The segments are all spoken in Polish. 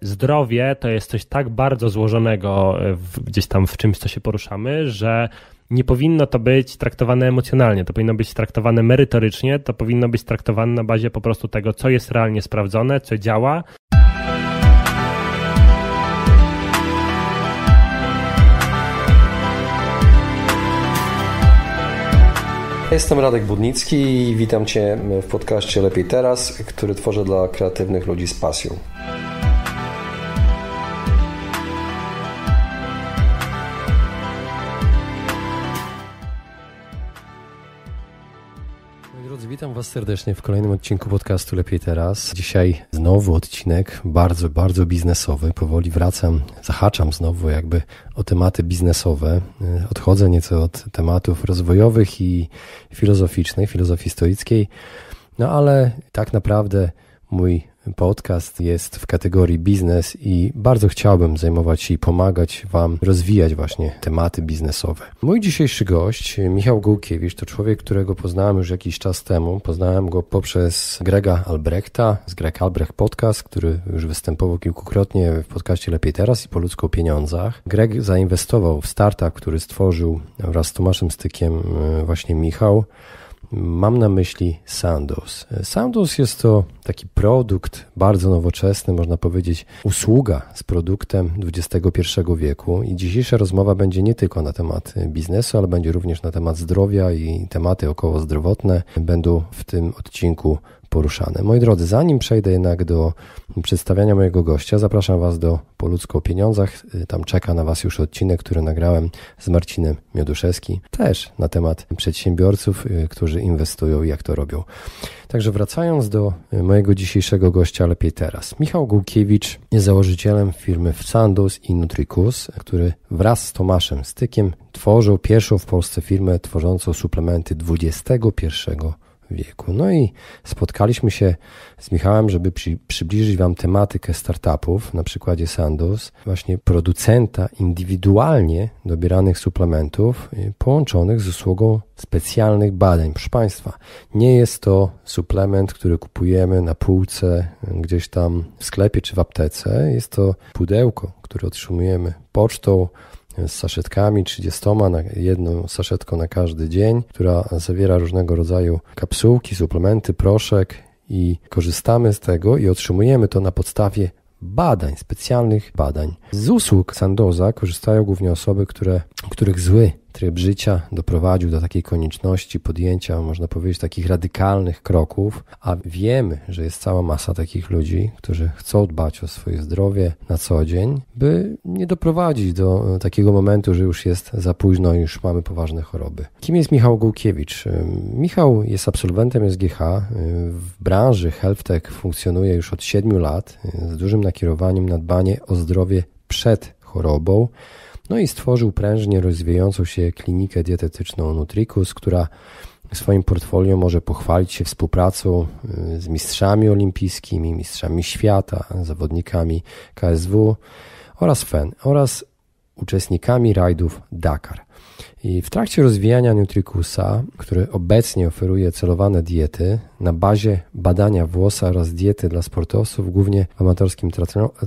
zdrowie to jest coś tak bardzo złożonego e, w, gdzieś tam w czymś, co się poruszamy, że nie powinno to być traktowane emocjonalnie, to powinno być traktowane merytorycznie, to powinno być traktowane na bazie po prostu tego, co jest realnie sprawdzone, co działa. Jestem Radek Budnicki i witam Cię w podcaście Lepiej Teraz, który tworzę dla kreatywnych ludzi z pasją. Witam Was serdecznie w kolejnym odcinku podcastu Lepiej Teraz. Dzisiaj znowu odcinek bardzo, bardzo biznesowy. Powoli wracam, zahaczam znowu jakby o tematy biznesowe. Y, odchodzę nieco od tematów rozwojowych i filozoficznych, filozofii stoickiej. No ale tak naprawdę mój podcast jest w kategorii biznes i bardzo chciałbym zajmować się i pomagać Wam rozwijać właśnie tematy biznesowe. Mój dzisiejszy gość, Michał Gołkiewicz, to człowiek, którego poznałem już jakiś czas temu. Poznałem go poprzez Grega Albrechta z Greg Albrecht Podcast, który już występował kilkukrotnie w podcaście Lepiej Teraz i po ludzku o pieniądzach. Greg zainwestował w startup, który stworzył wraz z Tomaszem Stykiem e, właśnie Michał. Mam na myśli Sandos. Sandos jest to taki produkt bardzo nowoczesny, można powiedzieć, usługa z produktem XXI wieku. I dzisiejsza rozmowa będzie nie tylko na temat biznesu, ale będzie również na temat zdrowia i tematy około zdrowotne będą w tym odcinku poruszane. Moi drodzy, zanim przejdę jednak do przedstawiania mojego gościa, zapraszam Was do Poludzko o pieniądzach. Y, tam czeka na Was już odcinek, który nagrałem z Marcinem Mioduszewski, też na temat przedsiębiorców, y, którzy inwestują i jak to robią. Także wracając do y, mojego dzisiejszego gościa, lepiej teraz. Michał Gułkiewicz jest założycielem firmy Sandus i Nutricus, który wraz z Tomaszem Stykiem tworzył pierwszą w Polsce firmę tworzącą suplementy XXI wieku. No i spotkaliśmy się z Michałem, żeby przy, przybliżyć Wam tematykę startupów na przykładzie Sandoz, właśnie producenta indywidualnie dobieranych suplementów y, połączonych z usługą specjalnych badań. Proszę Państwa, nie jest to suplement, który kupujemy na półce y, gdzieś tam w sklepie czy w aptece. Jest to pudełko, które otrzymujemy pocztą z saszetkami 30, na jedną saszetką na każdy dzień, która zawiera różnego rodzaju kapsułki, suplementy, proszek i korzystamy z tego i otrzymujemy to na podstawie badań, specjalnych badań. Z usług Sandoza korzystają głównie osoby, które, których zły tryb życia doprowadził do takiej konieczności podjęcia, można powiedzieć, takich radykalnych kroków, a wiemy, że jest cała masa takich ludzi, którzy chcą dbać o swoje zdrowie na co dzień, by nie doprowadzić do e, takiego momentu, że już jest za późno i już mamy poważne choroby. Kim jest Michał Gołkiewicz? E, Michał jest absolwentem SGH, e, w branży tech funkcjonuje już od 7 lat z dużym nakierowaniem na dbanie o zdrowie przed chorobą. No i stworzył prężnie rozwijającą się klinikę dietetyczną Nutricus, która swoim portfolio może pochwalić się współpracą y, z mistrzami olimpijskimi, mistrzami świata, zawodnikami KSW oraz FEN oraz uczestnikami rajdów Dakar. I w trakcie rozwijania Nutricusa, który obecnie oferuje celowane diety na bazie badania włosa oraz diety dla sportowców, głównie w amatorskim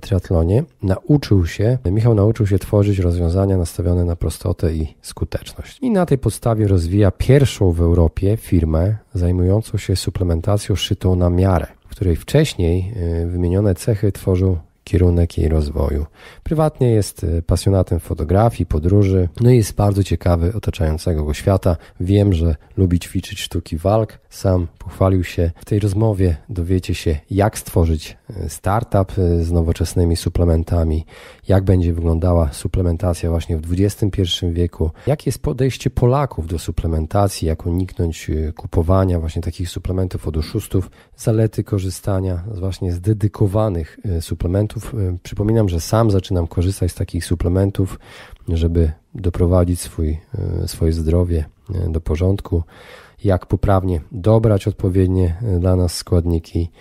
triatlonie, nauczył się, Michał nauczył się tworzyć rozwiązania nastawione na prostotę i skuteczność. I na tej podstawie rozwija pierwszą w Europie firmę zajmującą się suplementacją szytą na miarę, w której wcześniej y, wymienione cechy tworzą kierunek jej rozwoju. Prywatnie jest y, pasjonatem fotografii, podróży, no i jest bardzo ciekawy otaczającego go świata. Wiem, że lubi ćwiczyć sztuki walk. Sam pochwalił się. W tej rozmowie dowiecie się, jak stworzyć y, startup y, z nowoczesnymi suplementami, jak będzie wyglądała suplementacja właśnie w XXI wieku, jakie jest podejście Polaków do suplementacji, jak uniknąć kupowania właśnie takich suplementów od oszustów, zalety korzystania właśnie z dedykowanych suplementów. Przypominam, że sam zaczynam nam korzystać z takich suplementów, żeby doprowadzić swój, e, swoje zdrowie e, do porządku, jak poprawnie dobrać odpowiednie e, dla nas składniki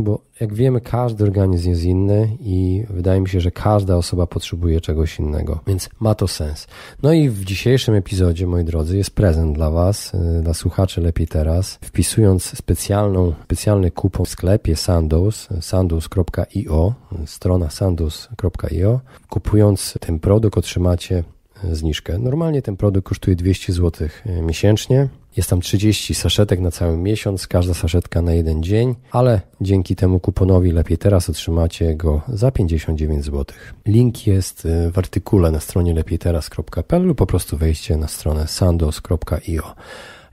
bo jak wiemy, każdy organizm jest inny i wydaje mi się, że każda osoba potrzebuje czegoś innego, więc ma to sens. No i w dzisiejszym epizodzie, moi drodzy, jest prezent dla Was, y, dla słuchaczy lepiej teraz. Wpisując specjalną, specjalny kupon w sklepie Sandoz, sandoz.io, strona sandoz.io, kupując ten produkt otrzymacie y, zniżkę. Normalnie ten produkt kosztuje 200 zł y, miesięcznie. Jest tam 30 saszetek na cały miesiąc, każda saszetka na jeden dzień, ale dzięki temu kuponowi lepiej teraz otrzymacie go za 59 zł. Link jest y, w artykule na stronie lepiejteraz.pl lub po prostu wejście na stronę sandos.io.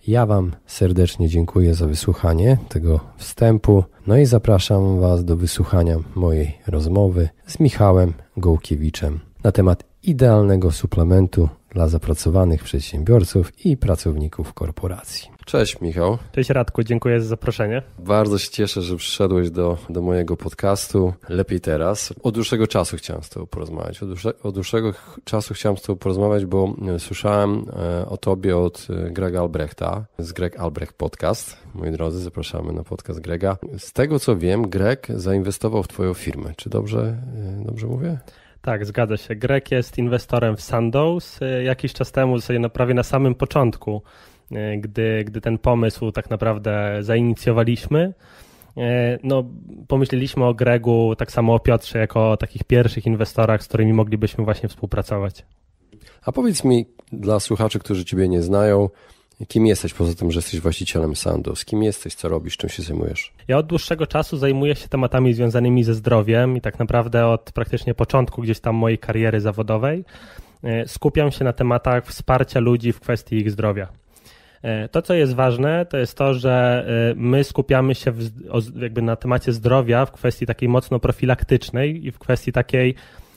Ja Wam serdecznie dziękuję za wysłuchanie tego wstępu, no i zapraszam Was do wysłuchania mojej rozmowy z Michałem Gołkiewiczem na temat idealnego suplementu dla zapracowanych przedsiębiorców i pracowników korporacji. Cześć Michał. Cześć Radku, dziękuję za zaproszenie. Bardzo się cieszę, że przyszedłeś do, do mojego podcastu Lepiej Teraz. Od dłuższego czasu chciałem z Tobą porozmawiać. Od, dłuższe, od dłuższego czasu chciałem z Tobą porozmawiać, bo e, słyszałem e, o Tobie od e, Grega Albrechta z Greg Albrecht Podcast. Moi drodzy, zapraszamy na podcast Grega. Z tego co wiem, Greg zainwestował w Twoją firmę. Czy dobrze, dobrze mówię? Tak, zgadza się. Greg jest inwestorem w Sandows. E, jakiś czas temu, no prawie na samym początku, e, gdy, gdy ten pomysł tak naprawdę zainicjowaliśmy, e, no, pomyśleliśmy o Gregu, tak samo o Piotrze, jako o takich pierwszych inwestorach, z którymi moglibyśmy właśnie współpracować. A powiedz mi, dla słuchaczy, którzy Ciebie nie znają, Kim jesteś poza tym, że jesteś właścicielem Soundów? Kim jesteś, co robisz, czym się zajmujesz? Ja od dłuższego czasu zajmuję się tematami związanymi ze zdrowiem i tak naprawdę od praktycznie początku gdzieś tam mojej kariery zawodowej e, skupiam się na tematach wsparcia ludzi w kwestii ich zdrowia. E, to, co jest ważne, to jest to, że e, my skupiamy się jakby na temacie zdrowia w kwestii takiej mocno profilaktycznej i w kwestii takiej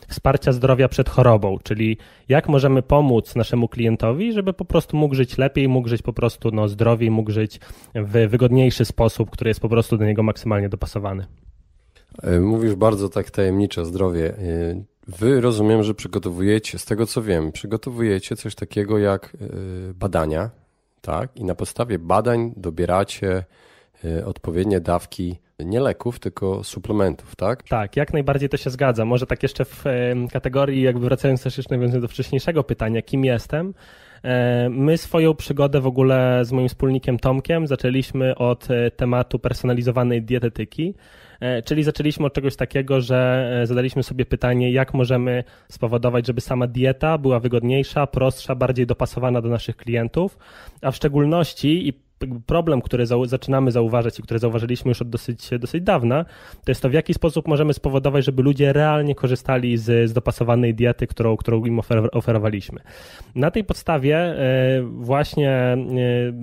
wsparcia zdrowia przed chorobą, czyli jak możemy pomóc naszemu klientowi, żeby po prostu mógł żyć lepiej, mógł żyć po prostu no, zdrowiej, mógł żyć w wygodniejszy sposób, który jest po prostu do niego maksymalnie dopasowany. E, mówisz bardzo tak tajemnicze zdrowie. E, wy rozumiem, że przygotowujecie, z tego co wiem, przygotowujecie coś takiego jak e, badania, tak? I na podstawie badań dobieracie Y, odpowiednie dawki nie leków, tylko suplementów, tak? Tak, jak najbardziej to się zgadza. Może tak jeszcze w kategorii, jakby wracając też jeszcze nawiązując do wcześniejszego pytania, kim jestem? E, my swoją przygodę w ogóle z moim wspólnikiem Tomkiem zaczęliśmy od e, tematu personalizowanej dietetyki, e, czyli zaczęliśmy od czegoś takiego, że zadaliśmy sobie pytanie, jak możemy spowodować, żeby sama dieta była wygodniejsza, prostsza, bardziej dopasowana do naszych klientów, a w szczególności i problem, który zau zaczynamy zauważać i który zauważyliśmy już od dosyć, dosyć dawna, to jest to, w jaki sposób możemy spowodować, żeby ludzie realnie korzystali z, z dopasowanej diety, którą, którą im ofer oferowaliśmy. Na tej podstawie e, właśnie e,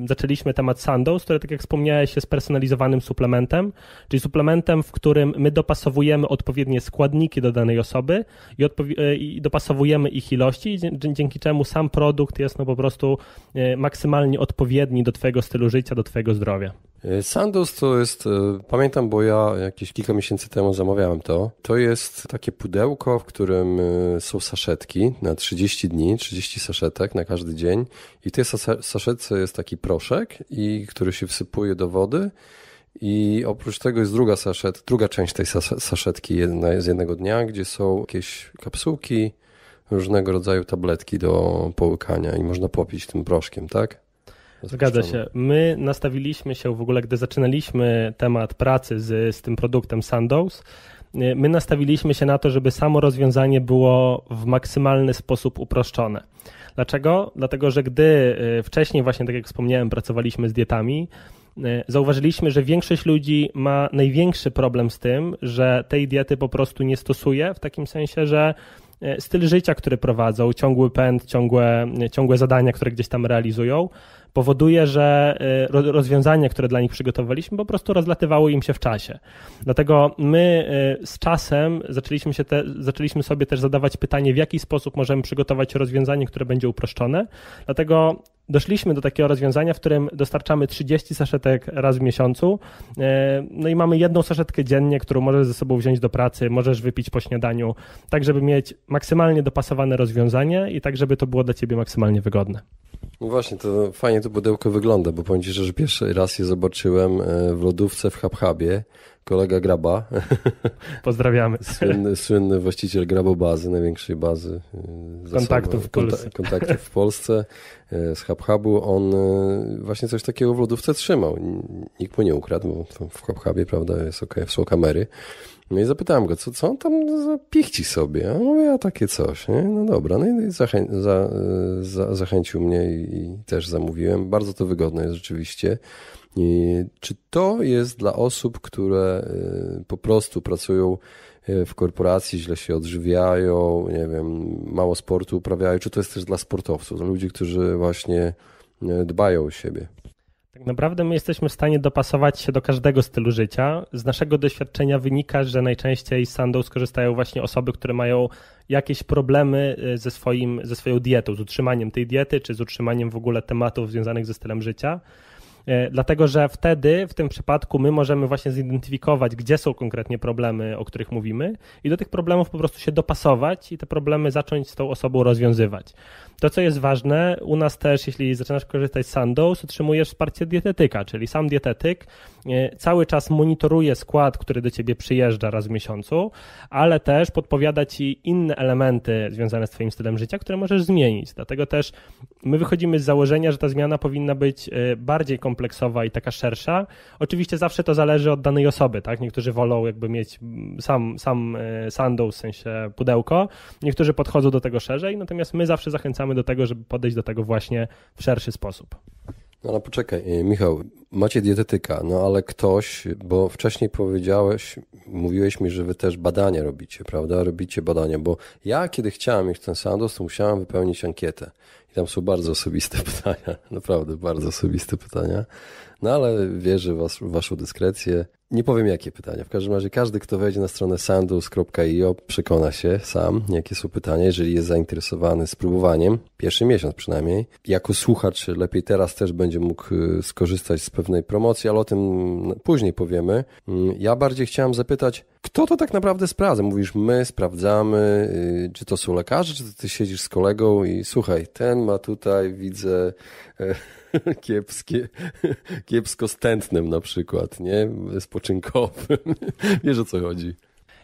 zaczęliśmy temat Sandows, który, tak jak wspomniałeś, jest personalizowanym suplementem, czyli suplementem, w którym my dopasowujemy odpowiednie składniki do danej osoby i, e, i dopasowujemy ich ilości, dzięki czemu sam produkt jest no po prostu maksymalnie odpowiedni do Twojego stylu cyklu życia do Twojego zdrowia? E, Sandus to jest, e, pamiętam, bo ja jakieś kilka miesięcy temu zamawiałem to. To jest takie pudełko, w którym e, są saszetki na 30 dni, 30 saszetek na każdy dzień. I w tej saszetce jest taki proszek, i który się wsypuje do wody. I oprócz tego jest druga saszet, druga część tej saszetki jedna, z jednego dnia, gdzie są jakieś kapsułki, różnego rodzaju tabletki do połykania i można popić tym proszkiem, tak? Zgadza się. My nastawiliśmy się w ogóle, gdy zaczynaliśmy temat pracy z, z tym produktem Sandows, y, my nastawiliśmy się na to, żeby samo rozwiązanie było w maksymalny sposób uproszczone. Dlaczego? Dlatego, że gdy y, wcześniej, właśnie tak jak wspomniałem, pracowaliśmy z dietami, y, zauważyliśmy, że większość ludzi ma największy problem z tym, że tej diety po prostu nie stosuje, w takim sensie, że styl życia, który prowadzą, ciągły pęd, ciągłe, ciągłe zadania, które gdzieś tam realizują, powoduje, że y, rozwiązania, które dla nich przygotowaliśmy, po prostu rozlatywały im się w czasie. Dlatego my y, z czasem zaczęliśmy, się te, zaczęliśmy sobie też zadawać pytanie, w jaki sposób możemy przygotować rozwiązanie, które będzie uproszczone. Dlatego doszliśmy do takiego rozwiązania, w którym dostarczamy 30 saszetek raz w miesiącu. Y, no i mamy jedną saszetkę dziennie, którą możesz ze sobą wziąć do pracy, możesz wypić po śniadaniu, tak żeby mieć maksymalnie dopasowane rozwiązanie i tak, żeby to było dla ciebie maksymalnie wygodne. No Właśnie, to fajnie to pudełko wygląda, bo powiem Ci że pierwszy raz je zobaczyłem e, w lodówce w HubHubie. Kolega Graba. Pozdrawiamy. Słynny, słynny właściciel Grabobazy, największej bazy e, kontaktów w Polsce. kontaktów w Polsce e, z HubHubu. On właśnie coś takiego w lodówce trzymał. Nikt mu nie ukradł, bo w HubHubie, prawda, jest OK, są kamery. No i zapytałem go, co, co on tam za pichci sobie? A on mówi, a takie coś, nie? No dobra, no i zachę, za, y, za, zachęcił mnie i, i też zamówiłem. Bardzo to wygodne jest rzeczywiście. I czy to jest dla osób, które y, po prostu pracują y, w korporacji, źle się odżywiają, nie wiem, mało sportu uprawiają, czy to jest też dla sportowców, dla ludzi, którzy właśnie dbają o siebie? Tak naprawdę my jesteśmy w stanie dopasować się do każdego stylu życia. Z naszego doświadczenia wynika, że najczęściej z sandów skorzystają właśnie osoby, które mają jakieś problemy e, ze, swoim, ze swoją dietą, z utrzymaniem tej diety, czy z utrzymaniem w ogóle tematów związanych ze stylem życia. E, dlatego, że wtedy, w tym przypadku, my możemy właśnie zidentyfikować, gdzie są konkretnie problemy, o których mówimy, i do tych problemów po prostu się dopasować i te problemy zacząć z tą osobą rozwiązywać. To, co jest ważne, u nas też, jeśli zaczynasz korzystać z Sandows, otrzymujesz wsparcie dietetyka, czyli sam dietetyk e, cały czas monitoruje skład, który do ciebie przyjeżdża raz w miesiącu, ale też podpowiada ci inne elementy związane z twoim stylem życia, które możesz zmienić. Dlatego też my wychodzimy z założenia, że ta zmiana powinna być e, bardziej kompleksowa i taka szersza. Oczywiście zawsze to zależy od danej osoby, tak? Niektórzy wolą jakby mieć sam, sam e, sandow, w sensie pudełko, niektórzy podchodzą do tego szerzej, natomiast my zawsze zachęcamy zachęcamy do tego, żeby podejść do tego właśnie w szerszy sposób. No ale poczekaj, y, Michał, macie dietetyka, no ale ktoś, bo wcześniej powiedziałeś, mówiłeś mi, że wy też badania robicie, prawda? Robicie badania, bo ja kiedy chciałem iść w ten sandos, to musiałem wypełnić ankietę. I tam są bardzo osobiste pytania, naprawdę bardzo osobiste pytania. No ale wierzę was, w waszą dyskrecję nie powiem jakie pytania. W każdym razie każdy, kto wejdzie na stronę sandus.io przekona się sam, jakie są pytania, jeżeli jest zainteresowany spróbowaniem, pierwszy miesiąc przynajmniej. Jako słuchacz lepiej teraz też będzie mógł y, skorzystać z pewnej promocji, ale o tym później powiemy. Mm, ja bardziej chciałem zapytać, kto to tak naprawdę sprawdza? Mówisz, my sprawdzamy, y, czy to są lekarze, czy ty siedzisz z kolegą i słuchaj, ten ma tutaj, widzę e, kiepskie, kiepsko stętnym na przykład, nie? odpoczynkowym. Wiesz o co chodzi.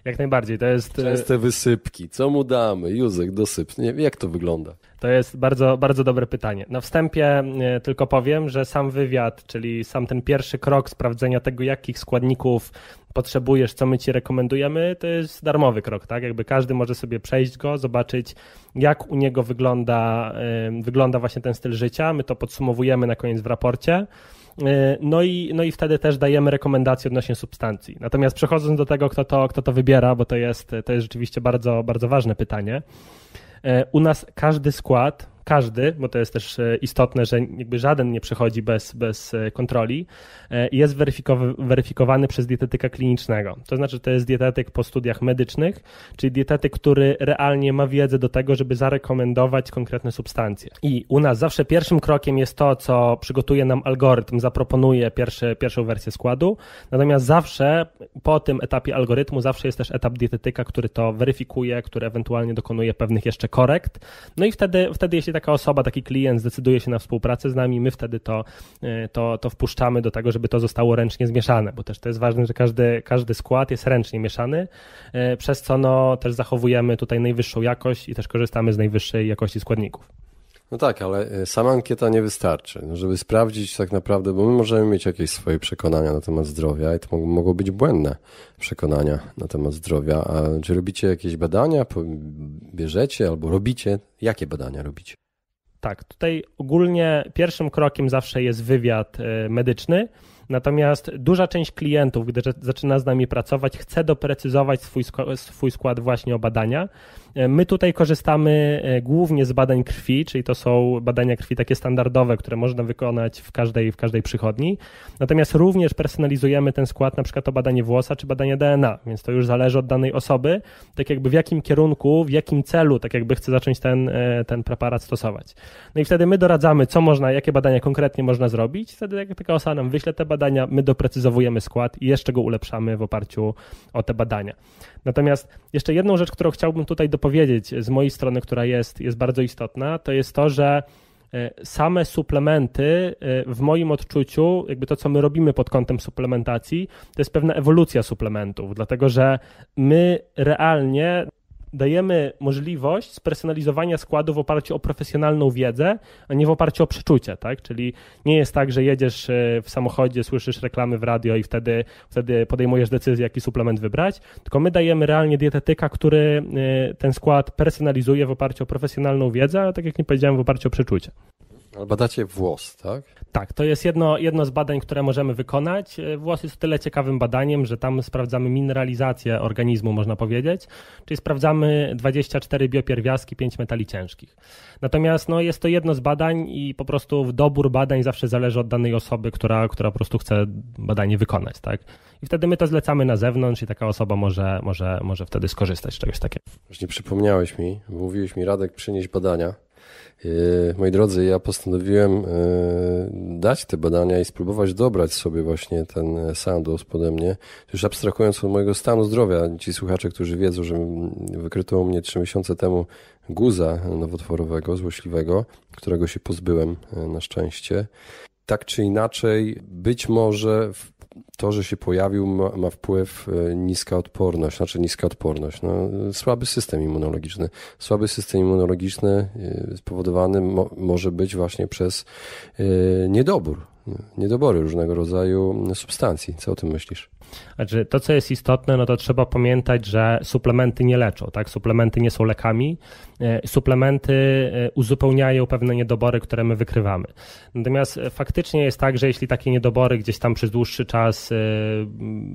Jak najbardziej, to jest... Częste wysypki. Co mu damy? Józek, dosyp. Nie, jak to wygląda? To jest bardzo, bardzo dobre pytanie. Na wstępie e, tylko powiem, że sam wywiad, czyli sam ten pierwszy krok sprawdzenia tego, jakich składników potrzebujesz, co my ci rekomendujemy, to jest darmowy krok, tak? Jakby każdy może sobie przejść go, zobaczyć, jak u niego wygląda, e, wygląda właśnie ten styl życia. My to podsumowujemy na koniec w raporcie. E, no i, no i wtedy też dajemy rekomendacje odnośnie substancji. Natomiast przechodząc do tego, kto to, kto to wybiera, bo to jest, to jest rzeczywiście bardzo, bardzo ważne pytanie. E, u nas każdy skład każdy, bo to jest też e, istotne, że jakby żaden nie przychodzi bez, bez e, kontroli, e, jest weryfikowany przez dietetyka klinicznego. To znaczy, to jest dietetyk po studiach medycznych, czyli dietetyk, który realnie ma wiedzę do tego, żeby zarekomendować konkretne substancje. I u nas zawsze pierwszym krokiem jest to, co przygotuje nam algorytm, zaproponuje pierwszy, pierwszą wersję składu, natomiast zawsze po tym etapie algorytmu zawsze jest też etap dietetyka, który to weryfikuje, który ewentualnie dokonuje pewnych jeszcze korekt. No i wtedy, wtedy jeśli jeśli taka osoba, taki klient zdecyduje się na współpracę z nami, my wtedy to, e, to, to wpuszczamy do tego, żeby to zostało ręcznie zmieszane, bo też to jest ważne, że każdy, każdy skład jest ręcznie mieszany, e, przez co no, też zachowujemy tutaj najwyższą jakość i też korzystamy z najwyższej jakości składników. No tak, ale e, sama ankieta nie wystarczy, no, żeby sprawdzić tak naprawdę, bo my możemy mieć jakieś swoje przekonania na temat zdrowia i to mogą być błędne przekonania na temat zdrowia. A czy robicie jakieś badania, bierzecie albo robicie? Jakie badania robicie? Tak, tutaj ogólnie pierwszym krokiem zawsze jest wywiad e, medyczny. Natomiast duża część klientów, gdy zaczyna z nami pracować, chce doprecyzować swój, swój skład właśnie o badania, E, my tutaj korzystamy e, głównie z badań krwi, czyli to są badania krwi takie standardowe, które można wykonać w każdej, w każdej przychodni. Natomiast również personalizujemy ten skład, na przykład to badanie włosa czy badanie DNA, więc to już zależy od danej osoby, tak jakby w jakim kierunku, w jakim celu, tak jakby chce zacząć ten, e, ten preparat stosować. No i wtedy my doradzamy, co można, jakie badania konkretnie można zrobić. Wtedy jak taka osoba nam wyśle te badania, my doprecyzowujemy skład i jeszcze go ulepszamy w oparciu o te badania. Natomiast jeszcze jedną rzecz, którą chciałbym tutaj do powiedzieć z mojej strony, która jest, jest bardzo istotna, to jest to, że e, same suplementy e, w moim odczuciu, jakby to, co my robimy pod kątem suplementacji, to jest pewna ewolucja suplementów, dlatego że my realnie dajemy możliwość spersonalizowania składu w oparciu o profesjonalną wiedzę, a nie w oparciu o przeczucie, tak? Czyli nie jest tak, że jedziesz e, w samochodzie, słyszysz reklamy w radio i wtedy, wtedy podejmujesz decyzję, jaki suplement wybrać, tylko my dajemy realnie dietetyka, który e, ten skład personalizuje w oparciu o profesjonalną wiedzę, a tak jak nie powiedziałem, w oparciu o przeczucie. Albo badacie włos, tak? Tak, to jest jedno, jedno z badań, które możemy wykonać. E, Włosy jest o tyle ciekawym badaniem, że tam sprawdzamy mineralizację organizmu, można powiedzieć, czyli sprawdzamy 24 biopierwiastki, 5 metali ciężkich. Natomiast no, jest to jedno z badań i po prostu dobór badań zawsze zależy od danej osoby, która, która po prostu chce badanie wykonać. Tak? I wtedy my to zlecamy na zewnątrz i taka osoba może, może, może wtedy skorzystać z czegoś takiego. Właśnie przypomniałeś mi, mówiłeś mi Radek przynieść badania. E, moi drodzy, ja postanowiłem e, dać te badania i spróbować dobrać sobie właśnie ten e, sandus pode mnie, już abstrahując od mojego stanu zdrowia. Ci słuchacze, którzy wiedzą, że wykryto u mnie trzy miesiące temu guza nowotworowego, złośliwego, którego się pozbyłem na szczęście. Tak czy inaczej, być może w to, że się pojawił, ma, ma, wpływ e, niska odporność, znaczy niska odporność. No, słaby system immunologiczny. Słaby system immunologiczny e, spowodowany mo, może być właśnie przez e, niedobór, niedobory różnego rodzaju substancji. Co o tym myślisz? Znaczy, to, co jest istotne, no to trzeba pamiętać, że suplementy nie leczą, tak? Suplementy nie są lekami. E, suplementy e, uzupełniają pewne niedobory, które my wykrywamy. Natomiast e, faktycznie jest tak, że jeśli takie niedobory gdzieś tam przez dłuższy czas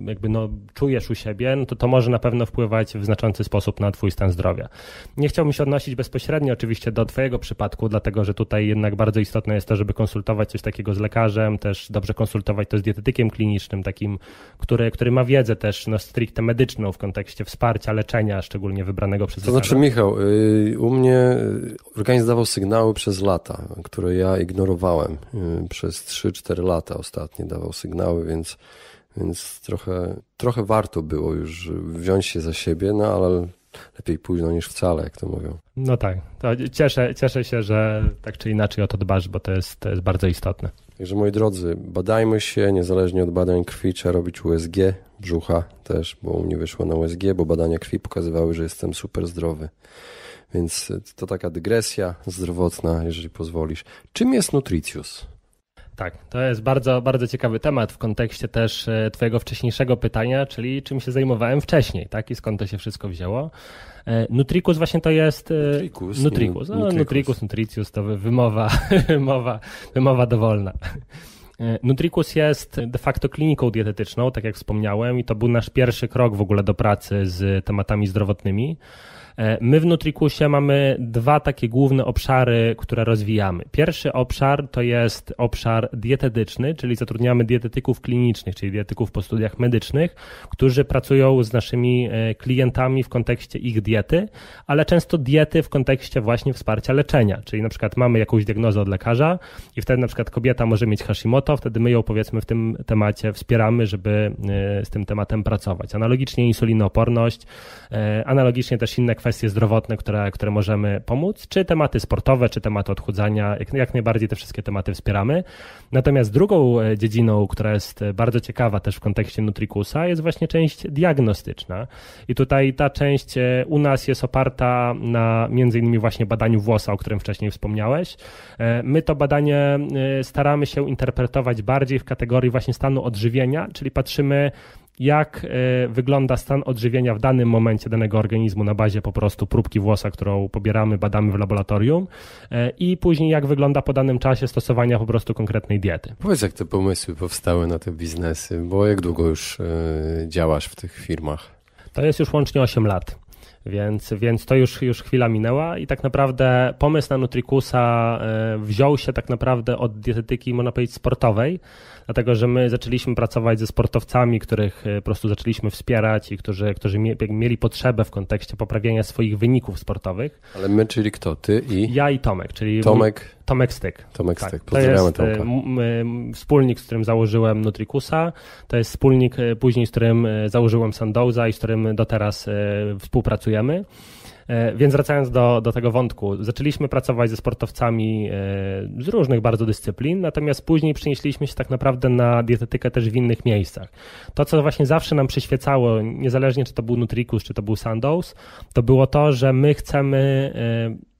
jakby no, czujesz u siebie, no to to może na pewno wpływać w znaczący sposób na twój stan zdrowia. Nie chciałbym się odnosić bezpośrednio oczywiście do twojego przypadku, dlatego że tutaj jednak bardzo istotne jest to, żeby konsultować coś takiego z lekarzem, też dobrze konsultować to z dietetykiem klinicznym, takim, który Y, który ma wiedzę też no, stricte medyczną w kontekście wsparcia, leczenia, szczególnie wybranego przez To znaczy, lekarza. Michał, y, u mnie organizm dawał sygnały przez lata, które ja ignorowałem. Y, przez 3-4 lata ostatnie dawał sygnały, więc, więc trochę, trochę warto było już wziąć się za siebie, no ale lepiej późno niż wcale, jak to mówią. No tak, to cieszę, cieszę się, że tak czy inaczej o to dbasz, bo to jest, to jest bardzo istotne. Także moi drodzy, badajmy się, niezależnie od badań krwi trzeba robić USG, brzucha też, bo u mnie wyszło na USG, bo badania krwi pokazywały, że jestem super zdrowy. Więc to taka dygresja zdrowotna, jeżeli pozwolisz. Czym jest nutricjus? Tak, to jest bardzo, bardzo ciekawy temat w kontekście też e, Twojego wcześniejszego pytania, czyli czym się zajmowałem wcześniej, tak? I skąd to się wszystko wzięło. E, Nutricus właśnie to jest. E, Nutricus. Nutricus, no, to wymowa, wymowa, wymowa dowolna. E, Nutricus jest de facto kliniką dietetyczną, tak jak wspomniałem, i to był nasz pierwszy krok w ogóle do pracy z tematami zdrowotnymi. E, My w Nutricusie mamy dwa takie główne obszary, które rozwijamy. Pierwszy obszar to jest obszar dietetyczny, czyli zatrudniamy dietetyków klinicznych, czyli dietetyków po studiach medycznych, którzy pracują z naszymi e, klientami w kontekście ich diety, ale często diety w kontekście właśnie wsparcia leczenia, czyli na przykład mamy jakąś diagnozę od lekarza i wtedy na przykład kobieta może mieć Hashimoto, to wtedy my ją powiedzmy w tym temacie wspieramy, żeby e, z tym tematem pracować. Analogicznie insulinooporność, e, analogicznie też inne kwestie zdrowotne, które, które możemy pomóc, czy tematy sportowe, czy tematy odchudzania, jak, jak najbardziej te wszystkie tematy wspieramy. Natomiast drugą e, dziedziną, która jest bardzo ciekawa też w kontekście Nutrikusa, jest właśnie część diagnostyczna. I tutaj ta część u nas jest oparta na między innymi właśnie badaniu włosa, o którym wcześniej wspomniałeś. My to badanie staramy się interpretować bardziej w kategorii właśnie stanu odżywienia, czyli patrzymy jak e, wygląda stan odżywienia w danym momencie danego organizmu na bazie po prostu próbki włosa, którą pobieramy, badamy w laboratorium e, i później jak wygląda po danym czasie stosowania po prostu konkretnej diety. Powiedz, jak te pomysły powstały na te biznesy, bo jak długo już e, działasz w tych firmach? To jest już łącznie 8 lat. Więc, więc to już, już chwila minęła i tak naprawdę pomysł na Nutrikusa e, wziął się tak naprawdę od dietetyki, można powiedzieć, sportowej dlatego że my zaczęliśmy pracować ze sportowcami, których e, po prostu zaczęliśmy wspierać i którzy, którzy mieli potrzebę w kontekście poprawiania swoich wyników sportowych. Ale my, czyli kto? Ty i? Ja i Tomek, czyli Tomek, Tomek Styk. Tomek tak, pozdrawiamy to jest, e, Wspólnik, z którym założyłem Nutrikusa, to jest wspólnik e, później, z którym założyłem Sandowza i z którym do teraz współpracujemy. E, więc wracając do, do tego wątku, zaczęliśmy pracować ze sportowcami e, z różnych bardzo dyscyplin, natomiast później przenieśliśmy się tak naprawdę na dietetykę też w innych miejscach. To, co właśnie zawsze nam przyświecało, niezależnie czy to był Nutricus, czy to był Sandows, to było to, że my chcemy e,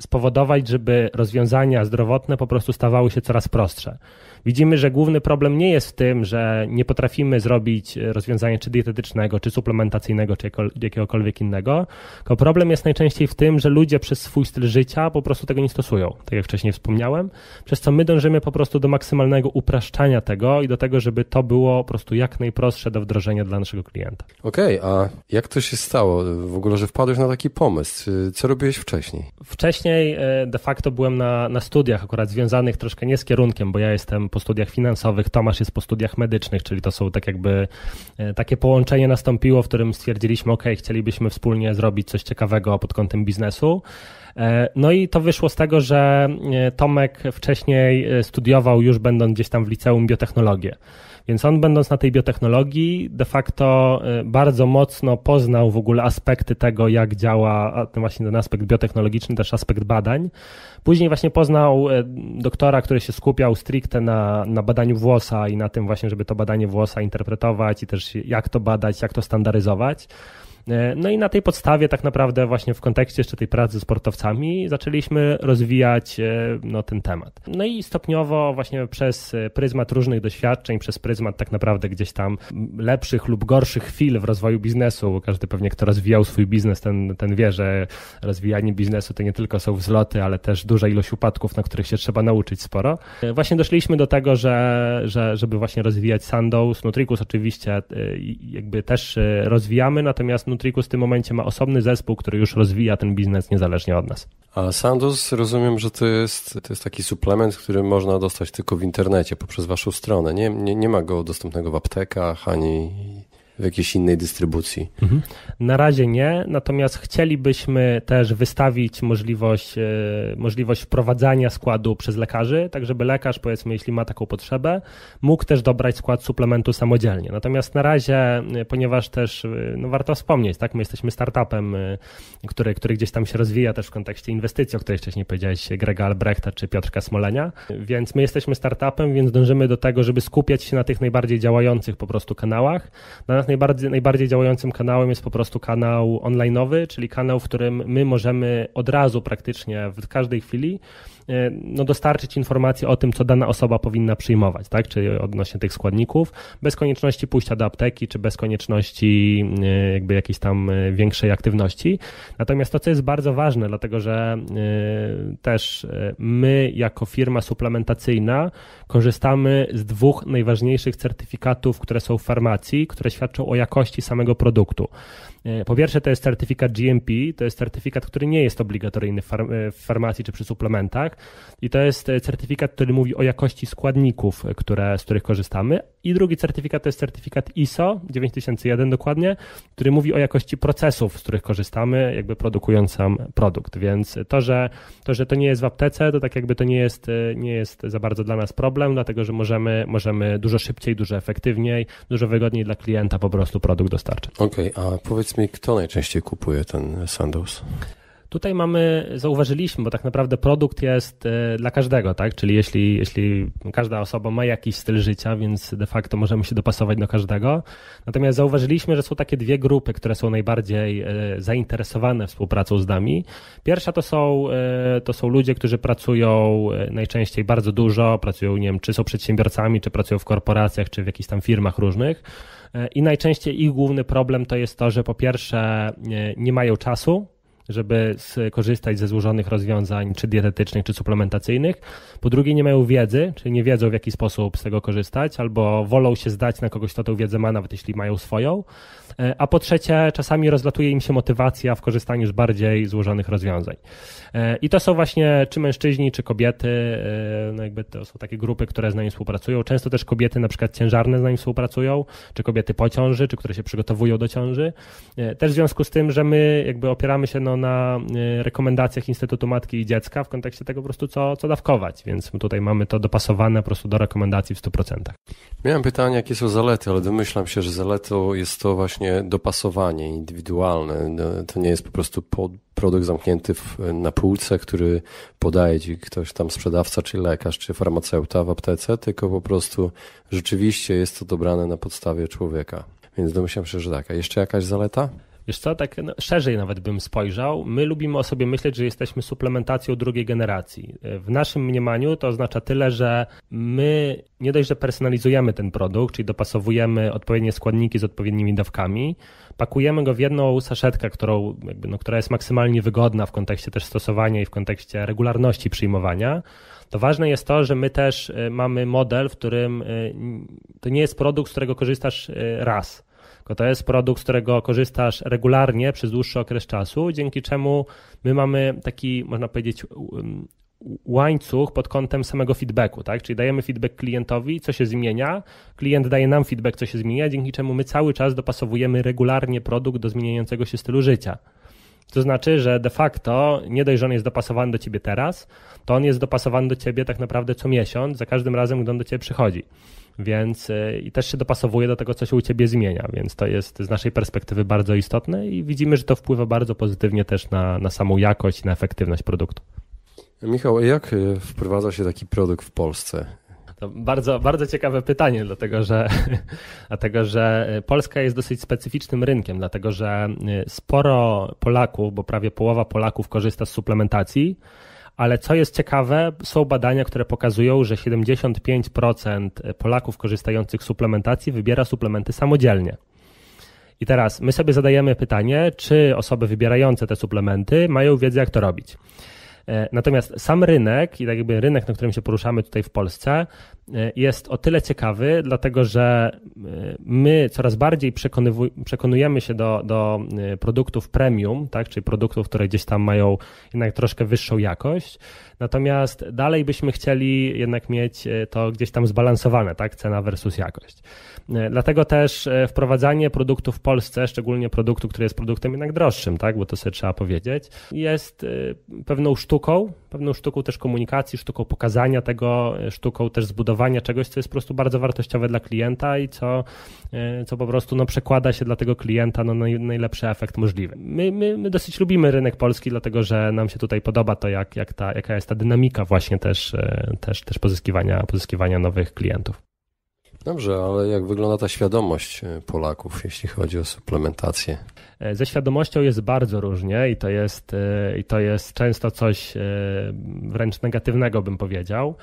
spowodować, żeby rozwiązania zdrowotne po prostu stawały się coraz prostsze widzimy, że główny problem nie jest w tym, że nie potrafimy zrobić e, rozwiązania czy dietetycznego, czy suplementacyjnego, czy jakiegokolwiek innego, tylko problem jest najczęściej w tym, że ludzie przez swój styl życia po prostu tego nie stosują, tak jak wcześniej wspomniałem, przez co my dążymy po prostu do maksymalnego upraszczania tego i do tego, żeby to było po prostu jak najprostsze do wdrożenia dla naszego klienta. Okej, okay, a jak to się stało w ogóle, że wpadłeś na taki pomysł? Co robiłeś wcześniej? Wcześniej e, de facto byłem na, na studiach akurat związanych troszkę nie z kierunkiem, bo ja jestem po studiach finansowych, Tomasz jest po studiach medycznych, czyli to są tak jakby e, takie połączenie nastąpiło, w którym stwierdziliśmy, ok, chcielibyśmy wspólnie zrobić coś ciekawego pod kątem biznesu. E, no i to wyszło z tego, że e, Tomek wcześniej e, studiował, już będąc gdzieś tam w liceum, biotechnologię. Więc on, będąc na tej biotechnologii, de facto bardzo mocno poznał w ogóle aspekty tego, jak działa właśnie ten aspekt biotechnologiczny, też aspekt badań. Później właśnie poznał doktora, który się skupiał stricte na, na badaniu włosa i na tym właśnie, żeby to badanie włosa interpretować i też jak to badać, jak to standaryzować. E, no i na tej podstawie tak naprawdę właśnie w kontekście jeszcze tej pracy z sportowcami zaczęliśmy rozwijać e, no, ten temat. No i stopniowo właśnie przez e, pryzmat różnych doświadczeń, przez pryzmat tak naprawdę gdzieś tam lepszych lub gorszych chwil w rozwoju biznesu, bo każdy pewnie kto rozwijał swój biznes, ten, ten wie, że rozwijanie biznesu to nie tylko są wzloty, ale też duża ilość upadków, na których się trzeba nauczyć sporo. Właśnie doszliśmy do tego, że, że żeby właśnie rozwijać sandow, Nutrikus oczywiście jakby też rozwijamy, natomiast triku w tym momencie ma osobny zespół, który już rozwija ten biznes niezależnie od nas. A Sandus rozumiem, że to jest, to jest taki suplement, który można dostać tylko w internecie poprzez waszą stronę. Nie, nie, nie ma go dostępnego w aptekach ani w jakiejś innej dystrybucji? Mhm. Na razie nie, natomiast chcielibyśmy też wystawić możliwość, e, możliwość wprowadzania składu przez lekarzy, tak żeby lekarz, powiedzmy, jeśli ma taką potrzebę, mógł też dobrać skład suplementu samodzielnie. Natomiast na razie, e, ponieważ też e, no, warto wspomnieć, tak, my jesteśmy startupem, który, który gdzieś tam się rozwija też w kontekście inwestycji, o której wcześniej powiedziałeś Grega Albrechta czy Piotrka Smolenia, więc my jesteśmy startupem, więc dążymy do tego, żeby skupiać się na tych najbardziej działających po prostu kanałach najbardziej, najbardziej działającym kanałem jest po prostu kanał onlineowy, czyli kanał, w którym my możemy od razu praktycznie w każdej chwili E, no, dostarczyć informacji o tym, co dana osoba powinna przyjmować, tak? Czyli odnośnie tych składników, bez konieczności pójścia do apteki, czy bez konieczności e, jakby jakiejś tam e, większej aktywności. Natomiast to, co jest bardzo ważne, dlatego że też my, jako firma suplementacyjna, korzystamy z dwóch najważniejszych certyfikatów, które są w farmacji, które świadczą o jakości samego produktu. E, po pierwsze, to jest certyfikat GMP, to jest certyfikat, który nie jest obligatoryjny w, e, w farmacji czy przy suplementach, i to jest e, certyfikat, który mówi o jakości składników, które, z których korzystamy. I drugi certyfikat to jest certyfikat ISO 9001 dokładnie, który mówi o jakości procesów, z których korzystamy, jakby produkując sam produkt. Więc to, że to, że to nie jest w aptece, to tak jakby to nie jest, nie jest za bardzo dla nas problem, dlatego że możemy, możemy dużo szybciej, dużo efektywniej, dużo wygodniej dla klienta po prostu produkt dostarczyć. Okej, okay, a powiedz powiedz mi, kto najczęściej kupuje ten sandals? Tutaj mamy, zauważyliśmy, bo tak naprawdę produkt jest e, dla każdego, tak? Czyli jeśli, jeśli każda osoba ma jakiś styl życia, więc de facto możemy się dopasować do każdego. Natomiast zauważyliśmy, że są takie dwie grupy, które są najbardziej e, zainteresowane współpracą z nami. Pierwsza to są, e, to są ludzie, którzy pracują najczęściej bardzo dużo, pracują, nie wiem, czy są przedsiębiorcami, czy pracują w korporacjach, czy w jakichś tam firmach różnych. I najczęściej ich główny problem to jest to, że po pierwsze nie mają czasu, żeby skorzystać ze złożonych rozwiązań, czy dietetycznych, czy suplementacyjnych. Po drugie, nie mają wiedzy, czyli nie wiedzą, w jaki sposób z tego korzystać, albo wolą się zdać na kogoś, kto tę wiedzę ma, nawet jeśli mają swoją. E, a po trzecie, czasami rozlatuje im się motywacja w korzystaniu z bardziej złożonych rozwiązań. E, I to są właśnie czy mężczyźni, czy kobiety, e, no jakby to są takie grupy, które z nami współpracują. Często też kobiety na przykład ciężarne z nami współpracują, czy kobiety po ciąży, czy które się przygotowują do ciąży. Też w związku z tym, że my jakby opieramy się no, na e, rekomendacjach Instytutu Matki i Dziecka w kontekście tego po prostu, co, co dawkować, więc tutaj mamy to dopasowane po prostu do rekomendacji w 100%. Miałem pytanie, jakie są zalety, ale domyślam się, że zaletą jest to właśnie dopasowanie indywidualne. No, to nie jest po prostu pod, produkt zamknięty w, na półce, który podaje ci ktoś tam sprzedawca, czy lekarz, czy farmaceuta w aptece, tylko po prostu rzeczywiście jest to dobrane na podstawie człowieka. Więc domyślam się, że tak. A jeszcze jakaś zaleta? Wiesz co, tak no, szerzej nawet bym spojrzał. My lubimy o sobie myśleć, że jesteśmy suplementacją drugiej generacji. W naszym mniemaniu to oznacza tyle, że my nie dość, że personalizujemy ten produkt, czyli dopasowujemy odpowiednie składniki z odpowiednimi dawkami, pakujemy go w jedną saszetkę, którą, jakby, no, która jest maksymalnie wygodna w kontekście też stosowania i w kontekście regularności przyjmowania, to ważne jest to, że my też y, mamy model, w którym y, to nie jest produkt, z którego korzystasz y, raz tylko to jest produkt, z którego korzystasz regularnie przez dłuższy okres czasu, dzięki czemu my mamy taki, można powiedzieć, um, łańcuch pod kątem samego feedbacku, tak? Czyli dajemy feedback klientowi, co się zmienia, klient daje nam feedback, co się zmienia, dzięki czemu my cały czas dopasowujemy regularnie produkt do zmieniającego się stylu życia. To znaczy, że de facto nie dość, że on jest dopasowany do ciebie teraz, to on jest dopasowany do ciebie tak naprawdę co miesiąc, za każdym razem, gdy on do ciebie przychodzi więc y, i też się dopasowuje do tego, co się u ciebie zmienia, więc to jest z naszej perspektywy bardzo istotne i widzimy, że to wpływa bardzo pozytywnie też na, na samą jakość i na efektywność produktu. Michał, jak y, wprowadza się taki produkt w Polsce? To bardzo, bardzo ciekawe pytanie, dlatego że, dlatego że y, Polska jest dosyć specyficznym rynkiem, dlatego że sporo Polaków, bo prawie połowa Polaków korzysta z suplementacji, ale co jest ciekawe, są badania, które pokazują, że 75% e, Polaków korzystających z suplementacji wybiera suplementy samodzielnie. I teraz my sobie zadajemy pytanie, czy osoby wybierające te suplementy mają wiedzę, jak to robić. E, natomiast sam rynek i tak jakby rynek, na którym się poruszamy tutaj w Polsce, e, jest o tyle ciekawy, dlatego że e, my coraz bardziej przekonujemy się do, do produktów premium, tak, czyli produktów, które gdzieś tam mają jednak troszkę wyższą jakość. Natomiast dalej byśmy chcieli jednak mieć to gdzieś tam zbalansowane, tak, cena versus jakość. Dlatego też wprowadzanie produktów w Polsce, szczególnie produktu, który jest produktem jednak droższym, tak, bo to sobie trzeba powiedzieć, jest pewną sztuką sztuką, pewną sztuką też komunikacji, sztuką pokazania tego, e, sztuką też zbudowania czegoś, co jest po prostu bardzo wartościowe dla klienta i co, e, co po prostu no, przekłada się dla tego klienta no, na najlepszy efekt możliwy. My, my, my dosyć lubimy rynek polski, dlatego że nam się tutaj podoba to, jak, jak ta, jaka jest ta dynamika właśnie też, e, też, też pozyskiwania, pozyskiwania nowych klientów. Dobrze, ale jak wygląda ta świadomość e, Polaków, jeśli chodzi o suplementację? E, ze świadomością jest bardzo różnie i to jest, e, i to jest często coś wręcz negatywnego, bym powiedział.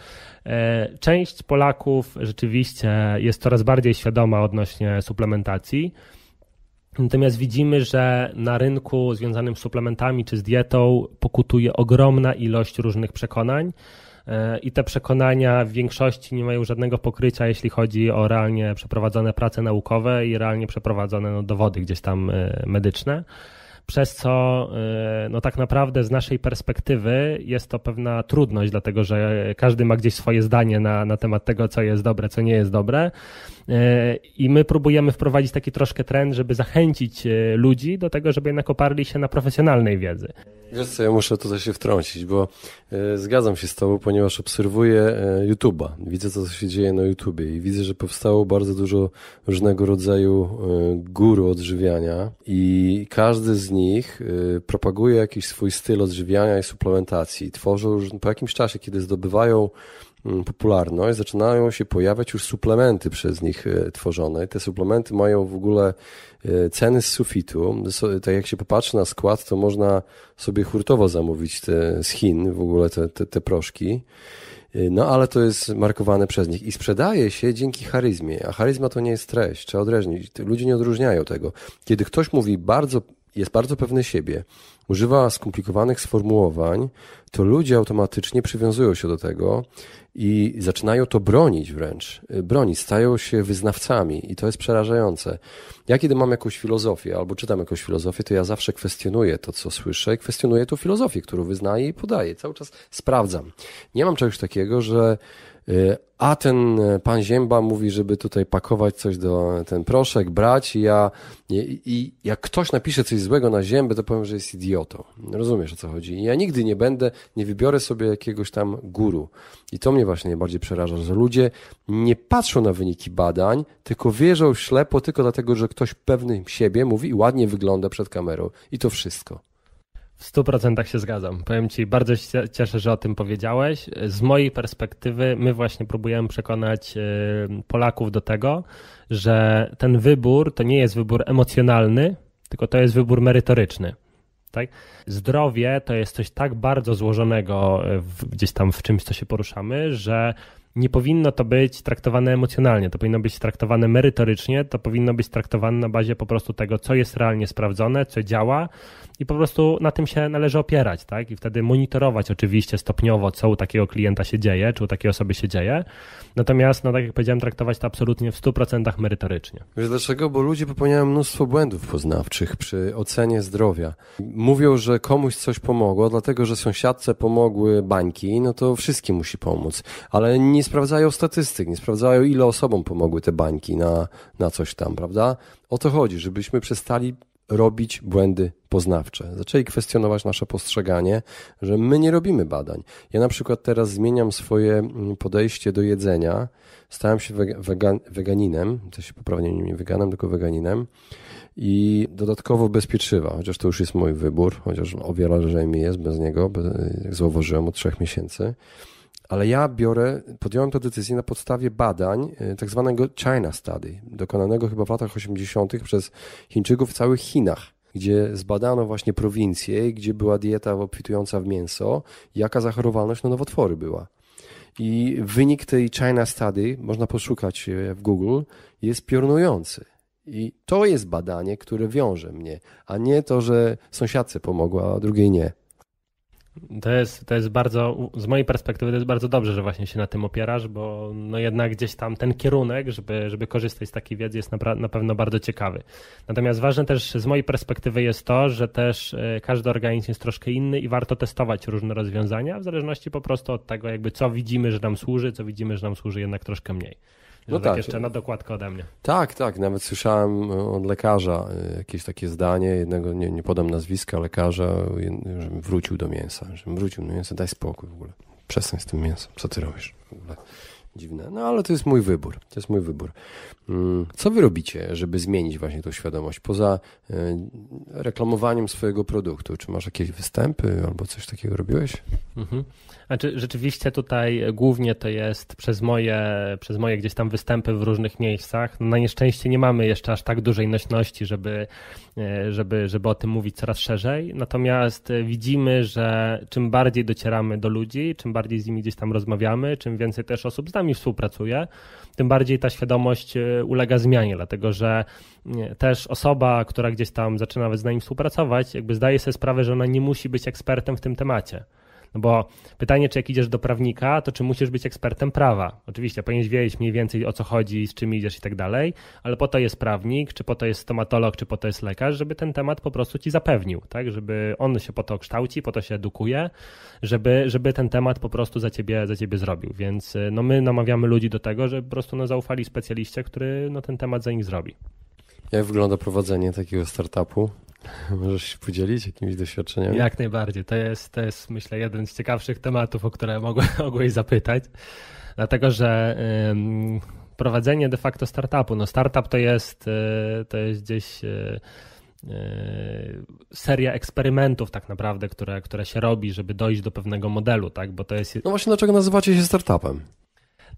Część Polaków rzeczywiście jest coraz bardziej świadoma odnośnie suplementacji. Natomiast widzimy, że na rynku związanym z suplementami czy z dietą pokutuje ogromna ilość różnych przekonań, i te przekonania w większości nie mają żadnego pokrycia, jeśli chodzi o realnie przeprowadzone prace naukowe i realnie przeprowadzone no, dowody gdzieś tam e, medyczne przez co e, no tak naprawdę z naszej perspektywy jest to pewna trudność, dlatego że każdy ma gdzieś swoje zdanie na, na temat tego, co jest dobre, co nie jest dobre. E, I my próbujemy wprowadzić taki troszkę trend, żeby zachęcić ludzi do tego, żeby jednak oparli się na profesjonalnej wiedzy. Wiesz co, ja muszę tutaj się wtrącić, bo e, zgadzam się z tobą, ponieważ obserwuję e, YouTube'a. Widzę, co się dzieje na YouTubie i widzę, że powstało bardzo dużo różnego rodzaju y, e, guru odżywiania i każdy z nich propaguje jakiś swój styl odżywiania i suplementacji. Tworzą po jakimś czasie, kiedy zdobywają Mm, popularność, zaczynają się pojawiać już suplementy przez nich e, tworzone. Te suplementy mają w ogóle e, ceny z sufitu. Tak jak się popatrzy na skład, to można sobie hurtowo zamówić te, z Chin w ogóle te, te, te proszki. E, no ale to jest markowane przez nich i sprzedaje się dzięki charyzmie, a charyzma to nie jest treść, trzeba odróżnić. Ludzie nie odróżniają tego. Kiedy ktoś mówi bardzo jest bardzo pewny siebie, używa skomplikowanych sformułowań, to ludzie automatycznie przywiązują się do tego i zaczynają to bronić wręcz. Y, bronić, stają się wyznawcami i to jest przerażające. Ja kiedy mam jakąś filozofię albo czytam jakąś filozofię, to ja zawsze kwestionuję to, co słyszę, kwestionuję tą filozofię, którą wyznaję i podaję. Cały czas sprawdzam. Nie mam czegoś takiego, że Y, a ten e, pan Zięba mówi, żeby tutaj pakować coś do ten proszek, brać i ja i, i jak ktoś napisze coś złego na Ziębę, to powiem, że jest idiotą. Rozumiesz o co chodzi. I ja nigdy nie będę, nie wybiorę sobie jakiegoś tam guru. I to mnie właśnie najbardziej przeraża, że ludzie nie patrzą na wyniki badań, tylko wierzą ślepo tylko dlatego, że ktoś pewny siebie mówi i ładnie wygląda przed kamerą. I to wszystko. W 100% się zgadzam. Powiem Ci, bardzo się cieszę, że o tym powiedziałeś. Z mojej perspektywy, my właśnie próbujemy przekonać y, Polaków do tego, że ten wybór to nie jest wybór emocjonalny, tylko to jest wybór merytoryczny. Tak? Zdrowie to jest coś tak bardzo złożonego y, gdzieś tam w czymś, co się poruszamy, że nie powinno to być traktowane emocjonalnie, to powinno być traktowane merytorycznie, to powinno być traktowane na bazie po prostu tego, co jest realnie sprawdzone, co działa, i po prostu na tym się należy opierać, tak? I wtedy monitorować oczywiście stopniowo, co u takiego klienta się dzieje, czy u takiej osoby się dzieje. Natomiast, no tak jak powiedziałem, traktować to absolutnie w 100% merytorycznie. Wiesz dlaczego? Bo ludzie popełniają mnóstwo błędów poznawczych przy ocenie zdrowia. Mówią, że komuś coś pomogło, dlatego że sąsiadce pomogły bańki, no to wszystkim musi pomóc. Ale nie sprawdzają statystyk, nie sprawdzają, ile osobom pomogły te bańki na, na coś tam, prawda? O to chodzi, żebyśmy przestali robić błędy poznawcze. Zaczęli kwestionować nasze postrzeganie, że my nie robimy badań. Ja na przykład teraz zmieniam swoje mm, podejście do jedzenia. Stałem się wegan, weganinem, to się poprawnie nie weganem, tylko weganinem i dodatkowo bez chociaż to już jest mój wybór, chociaż o wiele lżej mi jest bez niego, jak e, zauważyłem od trzech miesięcy ale ja biorę, podjąłem tę decyzję na podstawie badań e, tak zwanego China Study, dokonanego chyba w latach 80. przez Chińczyków w całych Chinach. Gdzie zbadano właśnie prowincje, gdzie była dieta obfitująca w mięso, jaka zachorowalność na nowotwory była. I wynik tej China Study, można poszukać e, w Google, jest piorunujący. I to jest badanie, które wiąże mnie, a nie to, że sąsiadce pomogła, a drugiej nie. To jest, to jest bardzo, z mojej perspektywy to jest bardzo dobrze, że właśnie się na tym opierasz, bo no jednak gdzieś tam ten kierunek, żeby, żeby korzystać z takiej wiedzy jest na, na pewno bardzo ciekawy. Natomiast ważne też z mojej perspektywy jest to, że też e, każdy organizm jest troszkę inny i warto testować różne rozwiązania w zależności po prostu od tego jakby co widzimy, że nam służy, co widzimy, że nam służy jednak troszkę mniej. No, no tak, tak jeszcze na dokładkę ode mnie. Tak, tak. Nawet słyszałem e, od lekarza e, jakieś takie zdanie, jednego, nie, nie podam nazwiska, lekarza, żebym wrócił do mięsa. Żebym wrócił do mięsa, daj spokój w ogóle. Przestań z tym mięsem, co ty robisz w ogóle. Dziwne, no ale to jest mój wybór. To jest mój wybór. Mm, co wy robicie, żeby zmienić właśnie tą świadomość? Poza e, reklamowaniem swojego produktu, czy masz jakieś występy albo coś takiego robiłeś? Mhm. Znaczy, rzeczywiście tutaj głównie to jest przez moje, przez moje gdzieś tam występy w różnych miejscach. No, na nieszczęście nie mamy jeszcze aż tak dużej nośności, żeby, e, żeby, żeby o tym mówić coraz szerzej. Natomiast e, widzimy, że czym bardziej docieramy do ludzi, czym bardziej z nimi gdzieś tam rozmawiamy, czym więcej też osób z nami współpracuje, tym bardziej ta świadomość e, ulega zmianie, dlatego że też osoba, która gdzieś tam zaczyna nawet z nami współpracować, jakby zdaje sobie sprawę, że ona nie musi być ekspertem w tym temacie. No bo pytanie, czy jak idziesz do prawnika, to czy musisz być ekspertem prawa? Oczywiście, powinieneś wiedzieć mniej więcej o co chodzi, z czym idziesz i tak dalej, ale po to jest prawnik, czy po to jest stomatolog, czy po to jest lekarz, żeby ten temat po prostu ci zapewnił, tak? Żeby on się po to kształci, po to się edukuje, żeby, żeby ten temat po prostu za ciebie, za ciebie zrobił. Więc y, no, my namawiamy ludzi do tego, żeby po prostu no, zaufali specjaliście, który no, ten temat za nich zrobi. Jak wygląda prowadzenie takiego startupu? Możesz się podzielić jakimiś doświadczeniami? Jak najbardziej. To jest, to jest myślę, jeden z ciekawszych tematów, o które mogłem, mogłeś zapytać. Dlatego, że prowadzenie de facto startupu. No startup to jest, e, to jest gdzieś. E, e, seria eksperymentów tak naprawdę, które, które się robi, żeby dojść do pewnego modelu, tak? Bo to jest. No właśnie dlaczego nazywacie się startupem?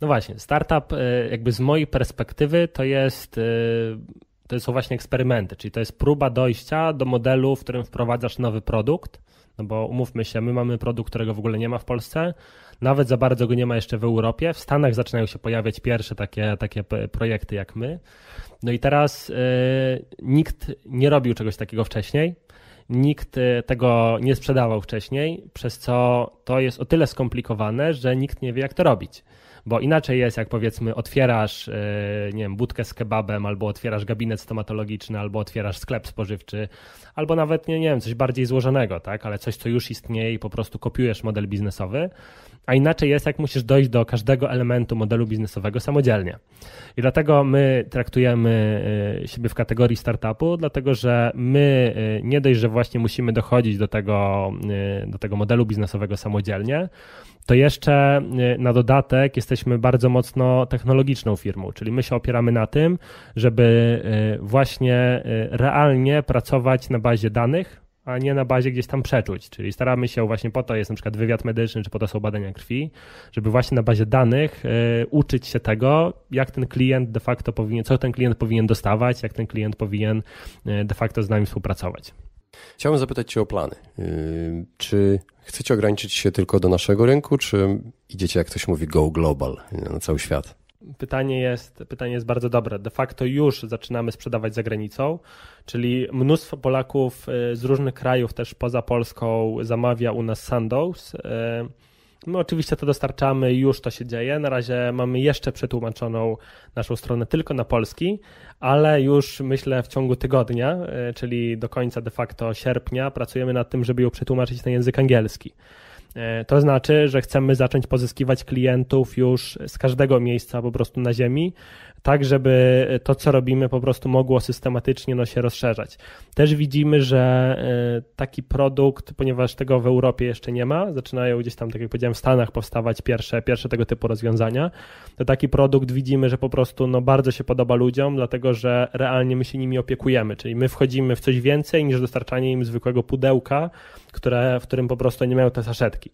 No właśnie, startup jakby z mojej perspektywy to jest to są właśnie eksperymenty, czyli to jest próba dojścia do modelu, w którym wprowadzasz nowy produkt, no bo umówmy się, my mamy produkt, którego w ogóle nie ma w Polsce, nawet za bardzo go nie ma jeszcze w Europie, w Stanach zaczynają się pojawiać pierwsze takie, takie projekty jak my, no i teraz y, nikt nie robił czegoś takiego wcześniej, nikt y, tego nie sprzedawał wcześniej, przez co to jest o tyle skomplikowane, że nikt nie wie, jak to robić. Bo inaczej jest, jak powiedzmy otwierasz, e, nie wiem, budkę z kebabem, albo otwierasz gabinet stomatologiczny, albo otwierasz sklep spożywczy, albo nawet, nie, nie wiem, coś bardziej złożonego, tak? Ale coś, co już istnieje i po prostu kopiujesz model biznesowy. A inaczej jest, jak musisz dojść do każdego elementu modelu biznesowego samodzielnie. I dlatego my traktujemy e, siebie w kategorii startupu, dlatego że my e, nie dość, że właśnie musimy dochodzić do tego, do tego modelu biznesowego samodzielnie, to jeszcze y, na dodatek jesteśmy bardzo mocno technologiczną firmą, czyli my się opieramy na tym, żeby y, właśnie y, realnie pracować na bazie danych, a nie na bazie gdzieś tam przeczuć. Czyli staramy się właśnie po to jest na przykład wywiad medyczny, czy po to są badania krwi, żeby właśnie na bazie danych uczyć się tego, jak ten klient de facto powinien, co ten klient powinien dostawać, jak ten klient powinien de facto z nami współpracować. Chciałbym zapytać Cię o plany. Yy, czy chcecie ograniczyć się tylko do naszego rynku, czy idziecie, jak ktoś mówi, go global na cały świat? Pytanie jest, pytanie jest bardzo dobre. De facto już zaczynamy sprzedawać za granicą, czyli mnóstwo Polaków y, z różnych krajów, też poza Polską, zamawia u nas Sandows. Y, My oczywiście to dostarczamy, już to się dzieje. Na razie mamy jeszcze przetłumaczoną naszą stronę tylko na polski, ale już myślę w ciągu tygodnia, e, czyli do końca de facto sierpnia, pracujemy nad tym, żeby ją przetłumaczyć na język angielski. E, to znaczy, że chcemy zacząć pozyskiwać klientów już z każdego miejsca po prostu na ziemi, tak żeby to, co robimy, po prostu mogło systematycznie no, się rozszerzać. Też widzimy, że e, taki produkt, ponieważ tego w Europie jeszcze nie ma, zaczynają gdzieś tam, tak jak powiedziałem, w Stanach powstawać pierwsze, pierwsze tego typu rozwiązania, to taki produkt widzimy, że po prostu no, bardzo się podoba ludziom, dlatego że realnie my się nimi opiekujemy, czyli my wchodzimy w coś więcej niż dostarczanie im zwykłego pudełka, które, w którym po prostu nie mają te saszetki.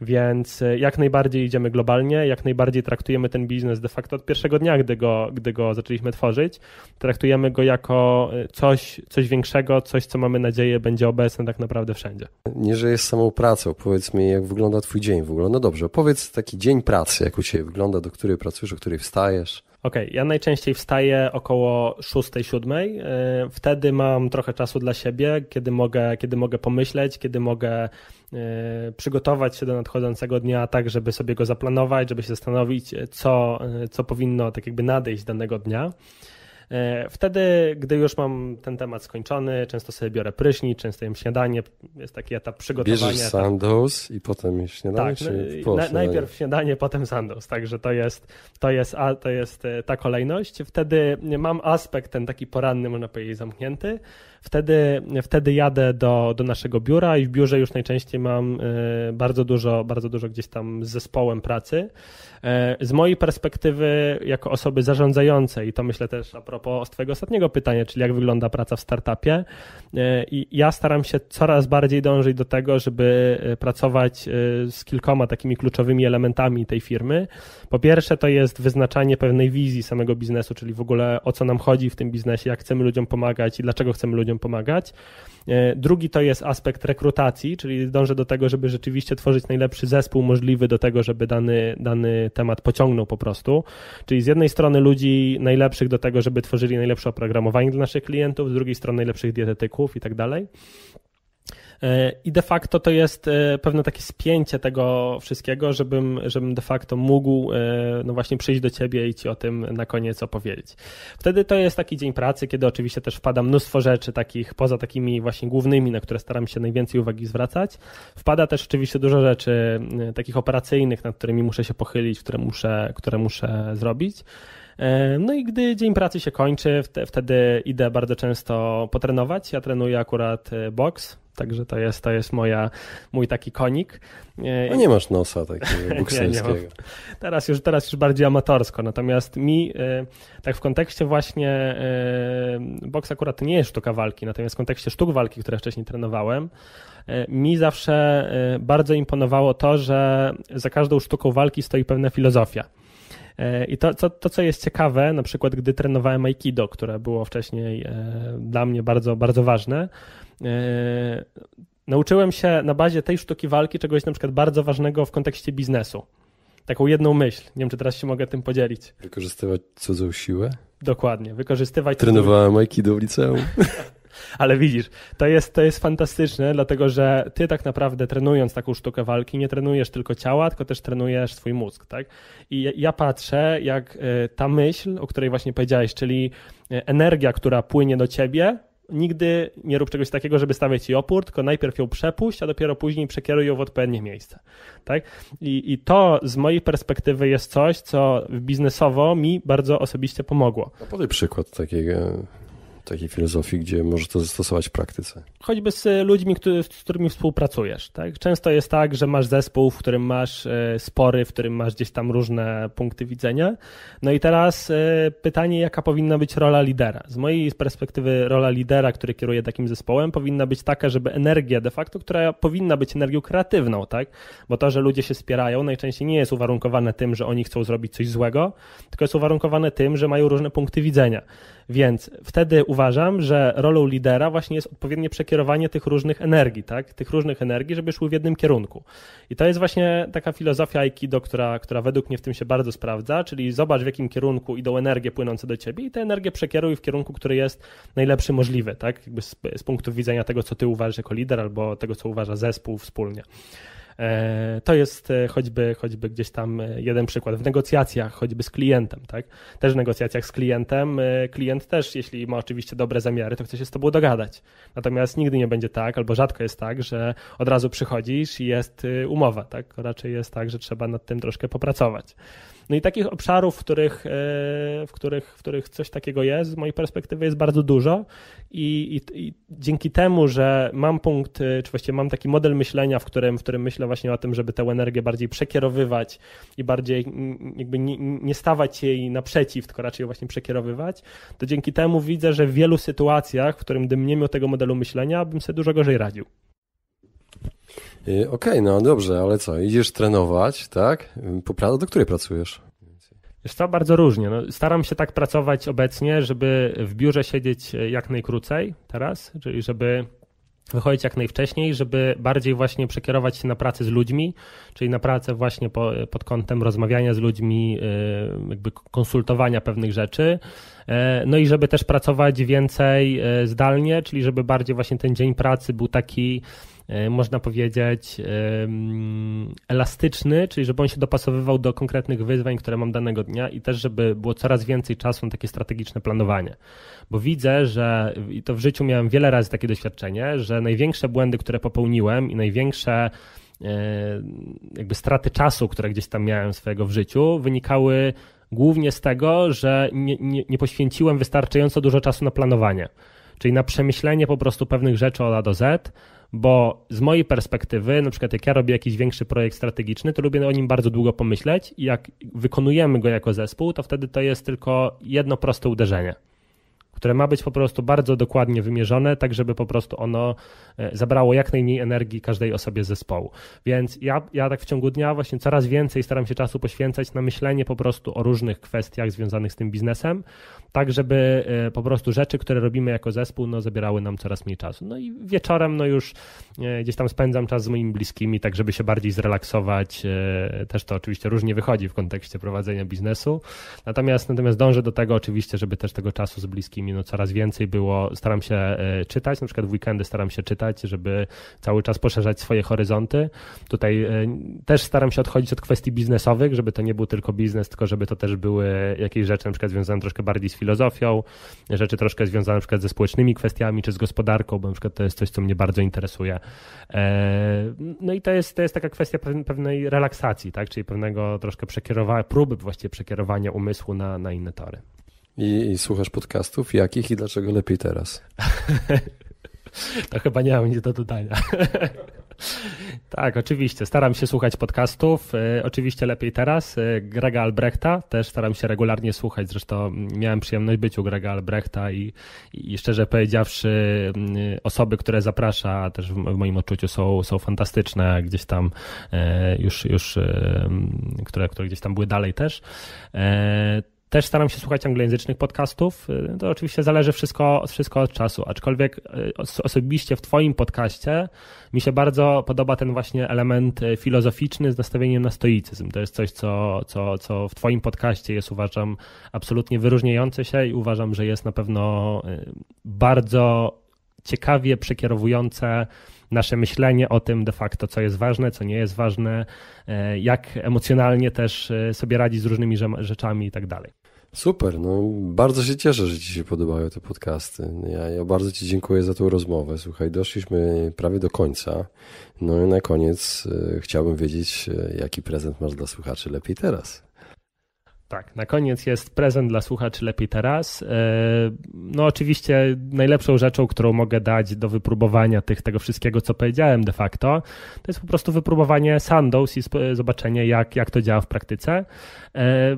Więc e, jak najbardziej idziemy globalnie, jak najbardziej traktujemy ten biznes de facto od pierwszego dnia, gdy go, gdy go zaczęliśmy tworzyć. Traktujemy go jako e, coś, coś większego, coś, co mamy nadzieję będzie obecne tak naprawdę wszędzie. Nie, że jest samą pracą. Powiedz mi, jak wygląda Twój dzień w ogóle. No dobrze, powiedz taki dzień pracy, jak u Ciebie wygląda, do której pracujesz, o której wstajesz. Okej, okay, ja najczęściej wstaję około 6-7. E, wtedy mam trochę czasu dla siebie, kiedy mogę, kiedy mogę pomyśleć, kiedy mogę e, przygotować się do nadchodzącego dnia, tak, żeby sobie go zaplanować, żeby się zastanowić, e, co, co powinno tak jakby nadejść danego dnia. E, wtedy, gdy już mam ten temat skończony, często sobie biorę prysznic, często jem śniadanie, jest taki etap przygotowania. Bierzesz tak. sandals i potem śniadanie? Tak, no, na, najpierw śniadanie, potem sandals. także to jest, to, jest, a, to jest e, ta kolejność. Wtedy mam aspekt ten taki poranny, można powiedzieć, zamknięty, Wtedy, wtedy jadę do, do naszego biura i w biurze już najczęściej mam e, bardzo dużo, bardzo dużo gdzieś tam z zespołem pracy. E, z mojej perspektywy, jako osoby zarządzającej, i to myślę też a propos Twojego ostatniego pytania, czyli jak wygląda praca w startupie, e, i ja staram się coraz bardziej dążyć do tego, żeby pracować z kilkoma takimi kluczowymi elementami tej firmy. Po pierwsze, to jest wyznaczanie pewnej wizji samego biznesu, czyli w ogóle o co nam chodzi w tym biznesie, jak chcemy ludziom pomagać i dlaczego chcemy ludziom ludziom pomagać. E, drugi to jest aspekt rekrutacji, czyli dążę do tego, żeby rzeczywiście tworzyć najlepszy zespół możliwy do tego, żeby dany, dany temat pociągnął po prostu. Czyli z jednej strony ludzi najlepszych do tego, żeby tworzyli najlepsze oprogramowanie dla naszych klientów, z drugiej strony najlepszych dietetyków i tak dalej. E, I de facto to jest e, pewne takie spięcie tego wszystkiego, żebym, żebym de facto mógł e, no właśnie przyjść do ciebie i ci o tym na koniec opowiedzieć. Wtedy to jest taki dzień pracy, kiedy oczywiście też wpada mnóstwo rzeczy takich poza takimi właśnie głównymi, na które staram się najwięcej uwagi zwracać. Wpada też oczywiście dużo rzeczy takich operacyjnych, nad którymi muszę się pochylić, które muszę, które muszę zrobić. No i gdy dzień pracy się kończy, wtedy idę bardzo często potrenować. Ja trenuję akurat boks, Także to jest, to jest moja, mój taki konik. E, no nie masz nosa takiego bukselskiego. teraz, już, teraz już bardziej amatorsko, natomiast mi e, tak w kontekście właśnie e, boks akurat nie jest sztuka walki, natomiast w kontekście sztuk walki, które wcześniej trenowałem, mi zawsze bardzo imponowało to, że za każdą sztuką walki stoi pewna filozofia. I to, to, to, co jest ciekawe, na przykład gdy trenowałem Aikido, które było wcześniej dla mnie bardzo, bardzo ważne, E, nauczyłem się na bazie tej sztuki walki czegoś na przykład bardzo ważnego w kontekście biznesu. Taką jedną myśl. Nie wiem, czy teraz się mogę tym podzielić. Wykorzystywać cudzą siłę? Dokładnie, wykorzystywać. Trenowałem majki Aikido w liceum. Ale widzisz, to jest, to jest fantastyczne, dlatego że ty tak naprawdę trenując taką sztukę walki, nie trenujesz tylko ciała, tylko też trenujesz swój mózg, tak? I ja patrzę, jak e, ta myśl, o której właśnie powiedziałeś, czyli e, energia, która płynie do ciebie, nigdy nie rób czegoś takiego, żeby stawiać jej opór, tylko najpierw ją przepuść, a dopiero później przekieruj ją w odpowiednie miejsce. Tak? I, I to z mojej perspektywy jest coś, co biznesowo mi bardzo osobiście pomogło. No podaj przykład takiego takiej filozofii, gdzie możesz to zastosować w praktyce. Choćby z e, ludźmi, który, z którymi współpracujesz. Tak? Często jest tak, że masz zespół, w którym masz e, spory, w którym masz gdzieś tam różne punkty widzenia. No i teraz e, pytanie, jaka powinna być rola lidera? Z mojej perspektywy rola lidera, który kieruje takim zespołem, powinna być taka, żeby energia de facto, która powinna być energią kreatywną, tak? Bo to, że ludzie się spierają, najczęściej nie jest uwarunkowane tym, że oni chcą zrobić coś złego, tylko jest uwarunkowane tym, że mają różne punkty widzenia. Więc wtedy uważam, że rolą lidera właśnie jest odpowiednie przekierowanie tych różnych energii, tak? Tych różnych energii, żeby szły w jednym kierunku. I to jest właśnie taka filozofia Aikido, która, która według mnie w tym się bardzo sprawdza, czyli zobacz w jakim kierunku idą energie płynące do ciebie i tę energię przekieruj w kierunku, który jest najlepszy możliwy, tak? Jakby z, z punktu widzenia tego, co ty uważasz jako lider albo tego, co uważa zespół wspólnie. E, to jest e, choćby, choćby gdzieś tam e, jeden przykład. W negocjacjach, choćby z klientem, tak? Też w negocjacjach z klientem, klient też, jeśli ma oczywiście dobre zamiary, to chce się z tobą dogadać. Natomiast nigdy nie będzie tak, albo rzadko jest tak, że od razu przychodzisz i jest umowa, tak? Raczej jest tak, że trzeba nad tym troszkę popracować. No i takich obszarów, w których, e, w których, w których coś takiego jest, z mojej perspektywy jest bardzo dużo i, i, i dzięki temu, że mam punkt, e, czy właściwie mam taki model myślenia, w którym, w którym myślę właśnie o tym, żeby tę energię bardziej przekierowywać i bardziej jakby nie, nie stawać jej naprzeciw, tylko raczej ją właśnie przekierowywać, to dzięki temu widzę, że w wielu sytuacjach, w którym gdybym nie miał tego modelu myślenia, bym sobie dużo gorzej radził. Y, okej, okay, no dobrze, ale co, idziesz trenować, tak? Po, do której pracujesz? Wiesz co, bardzo różnie. No, staram się tak pracować obecnie, żeby w biurze siedzieć e, jak najkrócej teraz, czyli żeby wychodzić jak najwcześniej, żeby bardziej właśnie przekierować się na pracę z ludźmi, czyli na pracę właśnie po, e, pod kątem rozmawiania z ludźmi, e, jakby konsultowania pewnych rzeczy. No i żeby też pracować więcej zdalnie, czyli żeby bardziej właśnie ten dzień pracy był taki E, można powiedzieć, elastyczny, czyli żeby on się dopasowywał do konkretnych wyzwań, które mam danego dnia i też, żeby było coraz więcej czasu na takie strategiczne planowanie. Bo widzę, że i to w życiu miałem wiele razy takie doświadczenie, że największe błędy, które popełniłem i największe e, jakby straty czasu, które gdzieś tam miałem swojego w życiu, wynikały głównie z tego, że nie, nie, nie poświęciłem wystarczająco dużo czasu na planowanie czyli na przemyślenie po prostu pewnych rzeczy od A do Z, bo z mojej perspektywy, na przykład jak ja robię jakiś większy projekt strategiczny, to lubię o nim bardzo długo pomyśleć i jak wykonujemy go jako zespół, to wtedy to jest tylko jedno proste uderzenie które ma być po prostu bardzo dokładnie wymierzone, tak żeby po prostu ono e, zabrało jak najmniej energii każdej osobie zespołu. Więc ja, ja tak w ciągu dnia właśnie coraz więcej staram się czasu poświęcać na myślenie po prostu o różnych kwestiach związanych z tym biznesem, tak żeby e, po prostu rzeczy, które robimy jako zespół, no, zabierały nam coraz mniej czasu. No i wieczorem no już e, gdzieś tam spędzam czas z moimi bliskimi, tak żeby się bardziej zrelaksować. E, też to oczywiście różnie wychodzi w kontekście prowadzenia biznesu. Natomiast, natomiast dążę do tego oczywiście, żeby też tego czasu z bliskimi no, coraz więcej było. Staram się czytać, na przykład w weekendy staram się czytać, żeby cały czas poszerzać swoje horyzonty. Tutaj też staram się odchodzić od kwestii biznesowych, żeby to nie był tylko biznes, tylko żeby to też były jakieś rzeczy na przykład związane troszkę bardziej z filozofią filozofią, rzeczy troszkę związane na przykład ze społecznymi kwestiami czy z gospodarką, bo na przykład to jest coś, co mnie bardzo interesuje. E, no i to jest, to jest taka kwestia pewnej relaksacji, tak? czyli pewnego troszkę przekierowania, próby właściwie przekierowania umysłu na, na inne tory. I, I słuchasz podcastów? Jakich i dlaczego lepiej teraz? to chyba nie mam nic do dodania. Tak, oczywiście. Staram się słuchać podcastów. E, oczywiście lepiej teraz. E, Grega Albrechta też staram się regularnie słuchać. Zresztą miałem przyjemność być u Grega Albrechta i, i szczerze powiedziawszy, mm, osoby, które zaprasza, też w moim odczuciu są, są fantastyczne. Gdzieś tam e, już, już które, które gdzieś tam były dalej też. Też staram się słuchać anglojęzycznych podcastów. Y, to oczywiście zależy wszystko, wszystko od czasu, aczkolwiek y, osobiście w Twoim podcaście mi się bardzo podoba ten właśnie element y, filozoficzny z nastawieniem na stoicyzm. To jest coś, co, co, co w Twoim podcaście jest, uważam, absolutnie wyróżniające się i uważam, że jest na pewno bardzo ciekawie przekierowujące nasze myślenie o tym de facto, co jest ważne, co nie jest ważne, e, jak emocjonalnie też e, sobie radzi z różnymi rzeczami i tak dalej. Super, no bardzo się cieszę, że Ci się podobały te podcasty. Ja, ja bardzo Ci dziękuję za tą rozmowę. Słuchaj, doszliśmy prawie do końca. No i na koniec e, chciałbym wiedzieć, jaki prezent masz dla słuchaczy lepiej teraz. Tak, na koniec jest prezent dla słuchaczy lepiej teraz. E, no oczywiście najlepszą rzeczą, którą mogę dać do wypróbowania tych, tego wszystkiego, co powiedziałem de facto, to jest po prostu wypróbowanie Sandows i zobaczenie, jak, jak to działa w praktyce. E,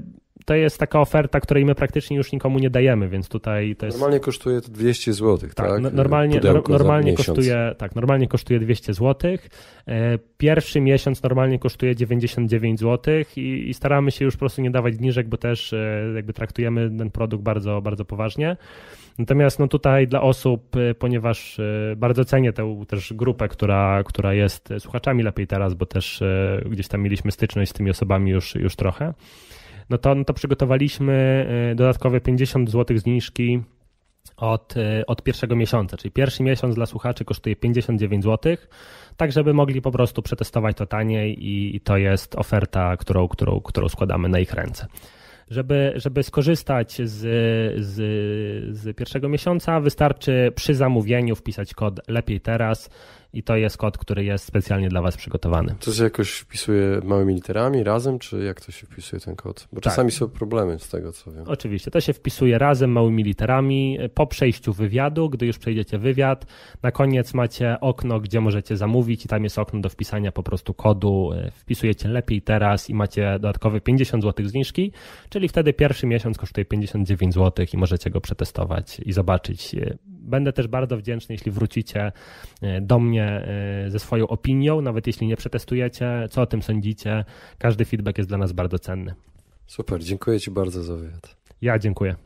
to jest taka oferta, której my praktycznie już nikomu nie dajemy, więc tutaj to jest... Normalnie kosztuje to 200 zł, tak? tak? No, normalnie, normalnie kosztuje, tak, normalnie kosztuje 200 zł. E, pierwszy miesiąc normalnie kosztuje 99 zł i, i staramy się już po prostu nie dawać zniżek, bo też e, jakby traktujemy ten produkt bardzo, bardzo poważnie. Natomiast no tutaj dla osób, e, ponieważ bardzo cenię tę też grupę, która, która jest słuchaczami lepiej teraz, bo też gdzieś tam mieliśmy styczność z tymi osobami już, już trochę no to, no to przygotowaliśmy e, dodatkowe 50 zł zniżki od, e, od pierwszego miesiąca, czyli pierwszy miesiąc dla słuchaczy kosztuje 59 zł, tak żeby mogli po prostu przetestować to taniej i, i to jest oferta, którą, którą, którą składamy na ich ręce żeby, żeby skorzystać z, z, z, pierwszego miesiąca, wystarczy przy zamówieniu wpisać kod lepiej teraz i to jest kod, który jest specjalnie dla Was przygotowany. To się jakoś wpisuje małymi literami razem, czy jak to się wpisuje ten kod? Bo tak. czasami są problemy z tego, co wiem. Oczywiście, to się wpisuje razem małymi literami e, po przejściu wywiadu, gdy już przejdziecie wywiad, na koniec macie okno, gdzie możecie zamówić i tam jest okno do wpisania po prostu kodu, e, wpisujecie lepiej teraz i macie dodatkowe 50 zł zniżki, czyli wtedy pierwszy miesiąc kosztuje 59 zł i możecie go przetestować i zobaczyć, e, Będę też bardzo wdzięczny, jeśli wrócicie e, do mnie e, ze swoją opinią, nawet jeśli nie przetestujecie, co o tym sądzicie. Każdy feedback jest dla nas bardzo cenny. Super, dziękuję Ci bardzo za wywiad. Ja dziękuję.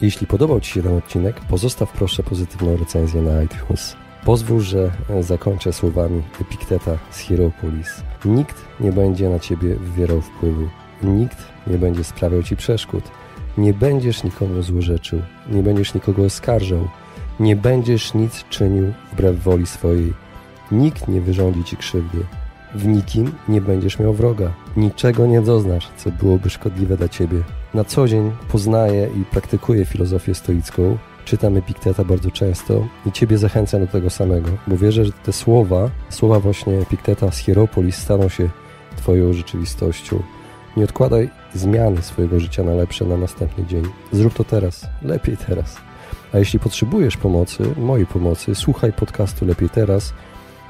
Jeśli podobał Ci się ten odcinek, pozostaw proszę pozytywną recenzję na iTunes. Pozwól, że zakończę słowami Epikteta z Hieropolis. Nikt nie będzie na Ciebie wywierał wpływu. Nikt nie będzie sprawiał Ci przeszkód. Nie będziesz nikomu złorzeczył. Nie będziesz nikogo oskarżał. Nie będziesz nic czynił wbrew woli swojej. Nikt nie wyrządzi ci krzywdy. W nikim nie będziesz miał wroga. Niczego nie doznasz, co byłoby szkodliwe dla ciebie. Na co dzień poznaję i praktykuję filozofię stoicką. Czytam Epikteta bardzo często i ciebie zachęcam do tego samego, bo wierzę, że te słowa, słowa właśnie Epikteta z Hieropolis staną się twoją rzeczywistością. Nie odkładaj zmiany swojego życia na lepsze na następny dzień. Zrób to teraz, lepiej teraz. A jeśli potrzebujesz pomocy, mojej pomocy, słuchaj podcastu Lepiej Teraz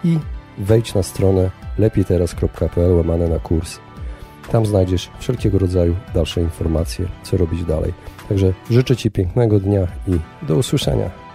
i wejdź na stronę lepiejteraz.pl łamane na kurs. Tam znajdziesz wszelkiego rodzaju dalsze informacje, co robić dalej. Także życzę Ci pięknego dnia i do usłyszenia.